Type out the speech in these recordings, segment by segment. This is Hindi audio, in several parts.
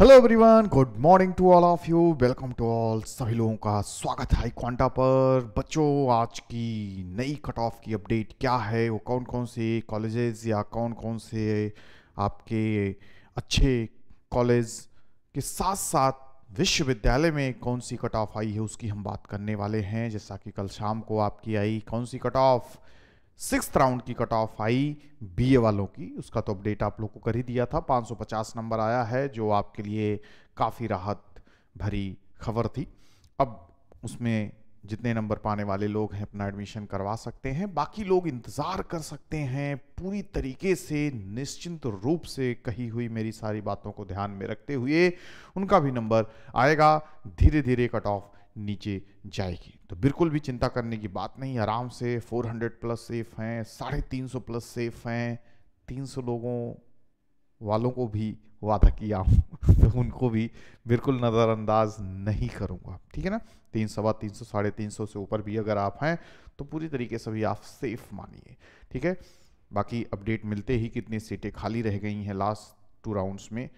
hello everyone good morning to all of you welcome to all सभी लोगों का स्वागत है क्वांटा पर बच्चों आज की नई कट ऑफ की अपडेट क्या है वो कौन कौन से कॉलेजेस या कौन कौन से आपके अच्छे कॉलेज के साथ साथ विश्वविद्यालय में कौन सी कट ऑफ आई है उसकी हम बात करने वाले हैं जैसा कि कल शाम को आपकी आई कौन सी कट ऑफ सिक्स राउंड की कट ऑफ आई बीए वालों की उसका तो अपडेट आप लोग को कर ही दिया था 550 नंबर आया है जो आपके लिए काफ़ी राहत भरी खबर थी अब उसमें जितने नंबर पाने वाले लोग हैं अपना एडमिशन करवा सकते हैं बाकी लोग इंतज़ार कर सकते हैं पूरी तरीके से निश्चिंत रूप से कही हुई मेरी सारी बातों को ध्यान में रखते हुए उनका भी नंबर आएगा धीरे धीरे कट ऑफ नीचे जाएगी तो बिल्कुल भी चिंता करने की बात नहीं आराम से 400 प्लस सेफ हैं साढ़े तीन सौ प्लस सेफ हैं तीन सौ लोगों वालों को भी वादा किया हूँ तो उनको भी बिल्कुल नज़रअंदाज नहीं करूँगा ठीक है ना तीन सवा तीन सौ साढ़े तीन सौ से ऊपर भी अगर आप हैं तो पूरी तरीके से भी आप सेफ मानिए ठीक है बाकी अपडेट मिलते ही कितनी सीटें खाली रह गई हैं लास्ट टू राउंड्स में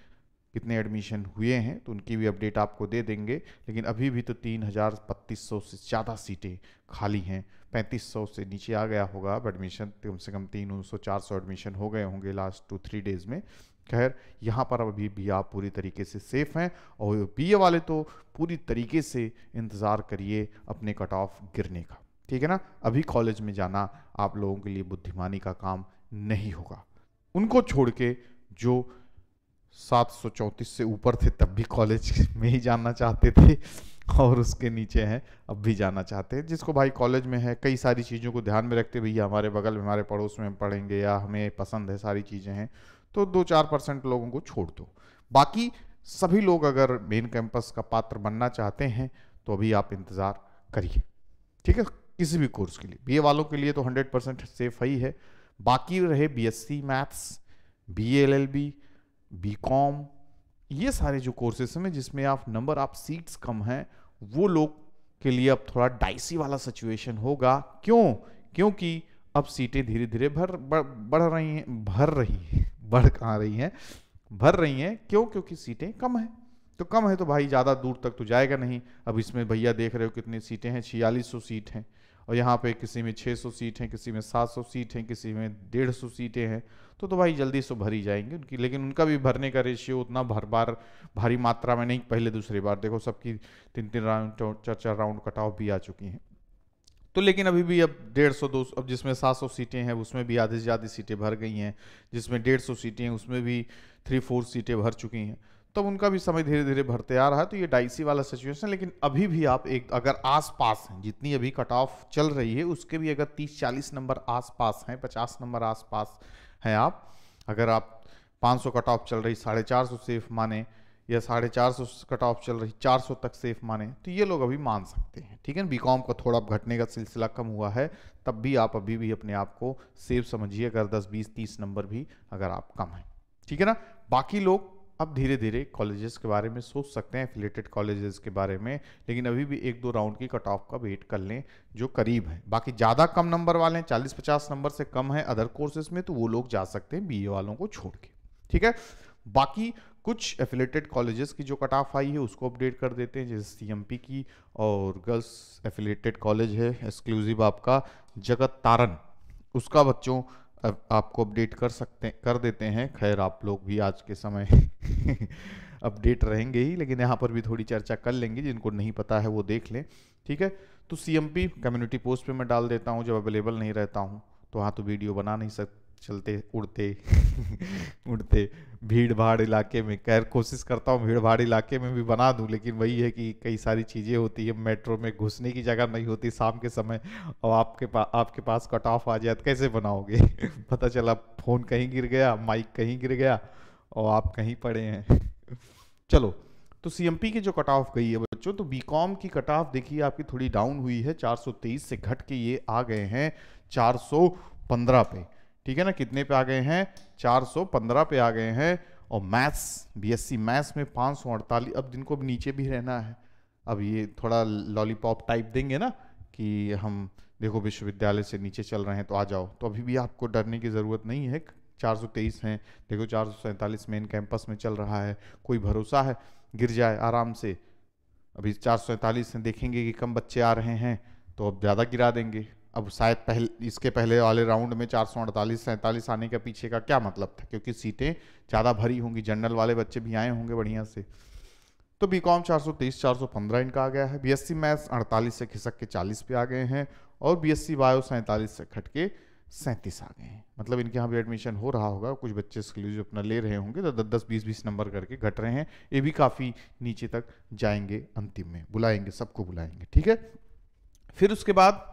कितने एडमिशन हुए हैं तो उनकी भी अपडेट आपको दे देंगे लेकिन अभी भी तो तीन हज़ार बत्तीस सौ से ज़्यादा सीटें खाली हैं पैंतीस सौ से नीचे आ गया होगा अब एडमिशन कम से कम तीन सौ चार सौ एडमिशन हो गए होंगे लास्ट टू थ्री डेज़ में खैर यहाँ पर अभी भी आप पूरी तरीके से सेफ़ हैं और बी वाले तो पूरी तरीके से इंतज़ार करिए अपने कट ऑफ गिरने का ठीक है ना अभी कॉलेज में जाना आप लोगों के लिए बुद्धिमानी का काम नहीं होगा उनको छोड़ के जो सात सौ चौंतीस से ऊपर थे तब भी कॉलेज में ही जाना चाहते थे और उसके नीचे हैं अब भी जाना चाहते हैं जिसको भाई कॉलेज में है कई सारी चीज़ों को ध्यान में रखते भैया हमारे बगल में हमारे पड़ोस में पढ़ेंगे या हमें पसंद है सारी चीज़ें हैं तो दो चार परसेंट लोगों को छोड़ दो बाकी सभी लोग अगर मेन कैंपस का पात्र बनना चाहते हैं तो अभी आप इंतज़ार करिए ठीक है किसी भी कोर्स के लिए बी वालों के लिए तो हंड्रेड परसेंट सेफ ही है बाकी रहे B S C maths B L L B B com ये सारे जो कोर्सेस हैं जिसमें आप नंबर आप सीट्स कम हैं वो लोग के लिए अब थोड़ा डाइसी वाला सिचुएशन होगा क्यों क्योंकि अब सीटें धीरे धीरे भर बढ़ रही हैं भर रही हैं बढ़ कहा रही हैं भर रही हैं क्यों क्योंकि सीटें कम हैं तो कम है तो भाई ज़्यादा दूर तक तो जाएगा नहीं अब इसमें भैया देख रहे हो कितनी सीटें हैं छियालीस सीट हैं और यहाँ पे किसी में 600 सीट हैं किसी में 700 सीट हैं किसी में 150 सीटें हैं तो तो भाई जल्दी से भरी जाएंगी उनकी लेकिन उनका भी भरने का रेशियो उतना भर बार भारी मात्रा में नहीं पहले दूसरी बार देखो सबकी तीन तीन राउंड चार चार राउंड कट ऑफ भी आ चुकी हैं तो लेकिन अभी भी अब डेढ़ सौ दो अब जिसमें सात सौ सीटें हैं उसमें भी आधे से ज़्यादा सीटें भर गई हैं जिसमें डेढ़ सौ सीटें हैं उसमें भी थ्री फोर सीटें भर चुकी हैं तब तो उनका भी समय धीरे धीरे भरते आ रहा है तो ये डाइसी वाला सिचुएशन लेकिन अभी भी आप एक अगर आसपास हैं जितनी अभी कट ऑफ चल रही है उसके भी अगर 30-40 नंबर आसपास हैं 50 नंबर आसपास हैं आप अगर आप 500 सौ कट ऑफ चल रही साढ़े चार सौ सेफ माने या साढ़े चार सौ कट ऑफ चल रही 400 तक सेफ माने तो ये लोग अभी मान सकते हैं ठीक है बी कॉम का थोड़ा घटने का सिलसिला कम हुआ है तब भी आप अभी भी अपने आप को सेफ समझिए अगर दस बीस तीस नंबर भी अगर आप कम हैं ठीक है ना बाकी लोग अब धीरे धीरे कॉलेजेस के बारे में सोच सकते हैं एफिलेटेड कॉलेजेस के बारे में लेकिन अभी भी एक दो राउंड की कट ऑफ का वेट कर लें जो करीब है बाकी ज़्यादा कम नंबर वाले हैं चालीस पचास नंबर से कम है अदर कोर्सेज में तो वो लोग जा सकते हैं बी वालों को छोड़ के ठीक है बाकी कुछ एफिलेटेड कॉलेजेस की जो कट ऑफ आई है उसको अपडेट कर देते हैं जैसे सी की और गर्ल्स एफिलेटेड कॉलेज है एक्सक्लूसिव आपका जगत तारन उसका बच्चों आपको अपडेट कर सकते कर देते हैं खैर आप लोग भी आज के समय अपडेट रहेंगे ही लेकिन यहाँ पर भी थोड़ी चर्चा कर लेंगे जिनको नहीं पता है वो देख लें ठीक है तो सी कम्युनिटी पोस्ट पे मैं डाल देता हूँ जब अवेलेबल नहीं रहता हूँ तो वहाँ तो वीडियो बना नहीं सक चलते उड़ते उड़ते भीड़ भाड़ इलाके में खैर कोशिश करता हूँ भीड़ भाड़ इलाके में भी बना दूँ लेकिन वही है कि कई सारी चीज़ें होती है मेट्रो में घुसने की जगह नहीं होती शाम के समय और आपके पास आपके पास कट ऑफ आ जाए तो कैसे बनाओगे पता चला फ़ोन कहीं गिर गया माइक कहीं गिर गया और आप कहीं पड़े हैं चलो तो सी की जो कट ऑफ गई है बच्चों तो बी की कट ऑफ देखिए आपकी थोड़ी डाउन हुई है 423 से घट के ये आ गए हैं 415 पे ठीक है ना कितने पे आ गए हैं 415 पे आ गए हैं और मैथ्स बीएससी मैथ्स में पाँच सौ अड़तालीस अब जिनको नीचे भी रहना है अब ये थोड़ा लॉलीपॉप टाइप देंगे ना कि हम देखो विश्वविद्यालय से नीचे चल रहे हैं तो आ जाओ तो अभी भी आपको डरने की ज़रूरत नहीं है 423 हैं देखो चार मेन कैंपस में चल रहा है कोई भरोसा है गिर जाए आराम से अभी चार हैं देखेंगे कि कम बच्चे आ रहे हैं तो अब ज़्यादा गिरा देंगे अब शायद पहले इसके पहले वाले राउंड में चार सौ अड़तालीस सैंतालीस आने के पीछे का क्या मतलब था क्योंकि सीटें ज़्यादा भरी होंगी जनरल वाले बच्चे भी आए होंगे बढ़िया से तो बी कॉम चार सौ तेईस चार सौ पंद्रह इनका आ गया है बी एस सी मैथ्स अड़तालीस से खिसक के चालीस पे आ गए हैं और बी एस सी बायो सैंतालीस से खट के सैंतीस आ गए हैं मतलब इनके यहाँ भी एडमिशन हो रहा होगा कुछ बच्चे एक्सक्लूसिव अपना ले रहे होंगे तो दस दस बीस बीस नंबर करके घट रहे हैं ये भी काफ़ी नीचे तक जाएंगे अंतिम में बुलाएंगे सबको बुलाएंगे ठीक है फिर उसके बाद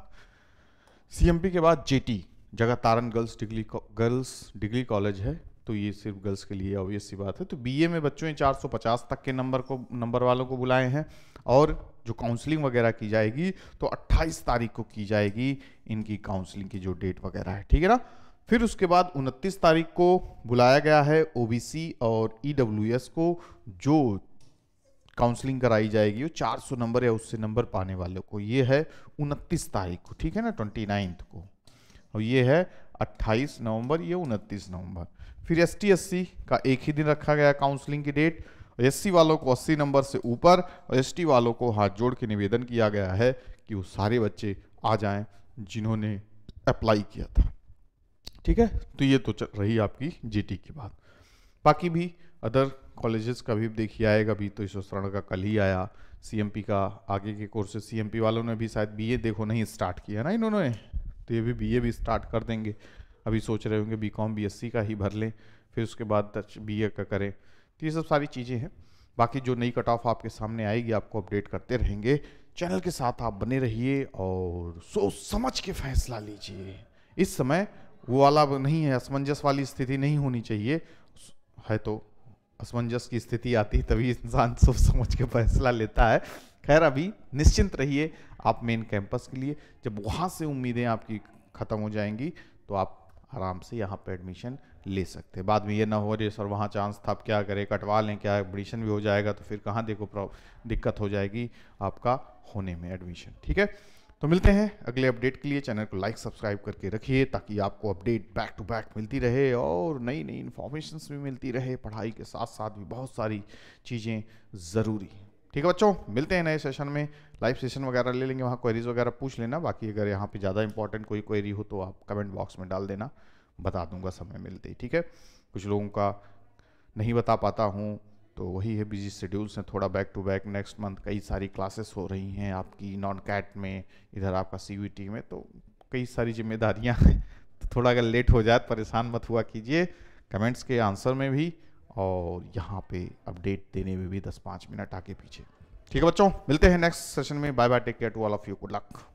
सीएमपी के बाद JT Jagat Taran girls degree girls degree college है तो ये सिर्फ गर्ल्स के लिए ऑब्वियस सी बात है तो बीए में बच्चों ने 450 तक के नंबर को नंबर वालों को बुलाए हैं और जो काउंसलिंग वगैरह की जाएगी तो 28 तारीख को की जाएगी इनकी काउंसलिंग की जो डेट वगैरह है ठीक है ना फिर उसके बाद 29 तारीख को बुलाया गया है ओबीसी और ईडब्ल्यूएस e को जो काउंसलिंग कराई जाएगी वो 400 नंबर या उससे नंबर पाने वालों को ये है उनतीस तारीख को ठीक है ना ट्वेंटी नाइन्थ को और ये है 28 नवंबर ये 29 नवंबर फिर एस टी का एक ही दिन रखा गया काउंसलिंग की डेट एस वालों को 80 नंबर से ऊपर और एस वालों को हाथ जोड़ के निवेदन किया गया है कि वो सारे बच्चे आ जाएं जिन्होंने अप्लाई किया था ठीक है तो ये तो चल रही आपकी टी की बात बाकी भी अदर कॉलेजेस का भी देखिए आएगा अभी तो इस ईश्वरण का कल ही आया सीएमपी का आगे के कोर्सेज सीएमपी वालों ने भी शायद बीए देखो नहीं स्टार्ट किया ना इन्होंने तो ये भी बीए भी स्टार्ट कर देंगे अभी सोच रहे होंगे बीकॉम बीएससी का ही भर लें फिर उसके बाद बीए का करें तो ये सब सारी चीज़ें हैं बाकी जो नई कट ऑफ आपके सामने आएगी आपको अपडेट करते रहेंगे चैनल के साथ आप बने रहिए और सोच समझ के फैसला लीजिए इस समय वो वाला नहीं है असमंजस वाली स्थिति नहीं होनी चाहिए है तो असमंजस की स्थिति आती है तभी इंसान सोच समझ के फैसला लेता है खैर अभी निश्चिंत रहिए आप मेन कैंपस के लिए जब वहाँ से उम्मीदें आपकी ख़त्म हो जाएंगी तो आप आराम से यहाँ पर एडमिशन ले सकते हैं बाद में ये ना हो रही सर वहाँ चांस था आप क्या करें कटवा लें क्या एडमिशन भी हो जाएगा तो फिर कहाँ देखो दिक्कत हो जाएगी आपका होने में एडमिशन ठीक है तो मिलते हैं अगले अपडेट के लिए चैनल को लाइक सब्सक्राइब करके रखिए ताकि आपको अपडेट बैक टू बैक मिलती रहे और नई नई इन्फॉर्मेशंस भी मिलती रहे पढ़ाई के साथ साथ भी बहुत सारी चीज़ें ज़रूरी ठीक है बच्चों मिलते हैं नए सेशन में लाइव सेशन वगैरह ले लेंगे वहाँ क्वेरीज वगैरह पूछ लेना बाकी अगर यहाँ पे ज़्यादा इंपॉर्टेंट कोई क्वेरी हो तो आप कमेंट बॉक्स में डाल देना बता दूंगा समय मिलते ही ठीक है कुछ लोगों का नहीं बता पाता हूँ तो वही है बिजी शेड्यूल्स हैं थोड़ा back to back next month कई सारी क्लासेस हो रही हैं आपकी नॉन कैट में इधर आपका सी में तो कई सारी जिम्मेदारियाँ हैं तो थोड़ा अगर लेट हो जाए परेशान मत हुआ कीजिए कमेंट्स के आंसर में भी और यहाँ पे अपडेट देने में भी दस पाँच मिनट आके पीछे ठीक है बच्चों मिलते हैं नेक्स्ट सेशन में bye bye take care to all of you good luck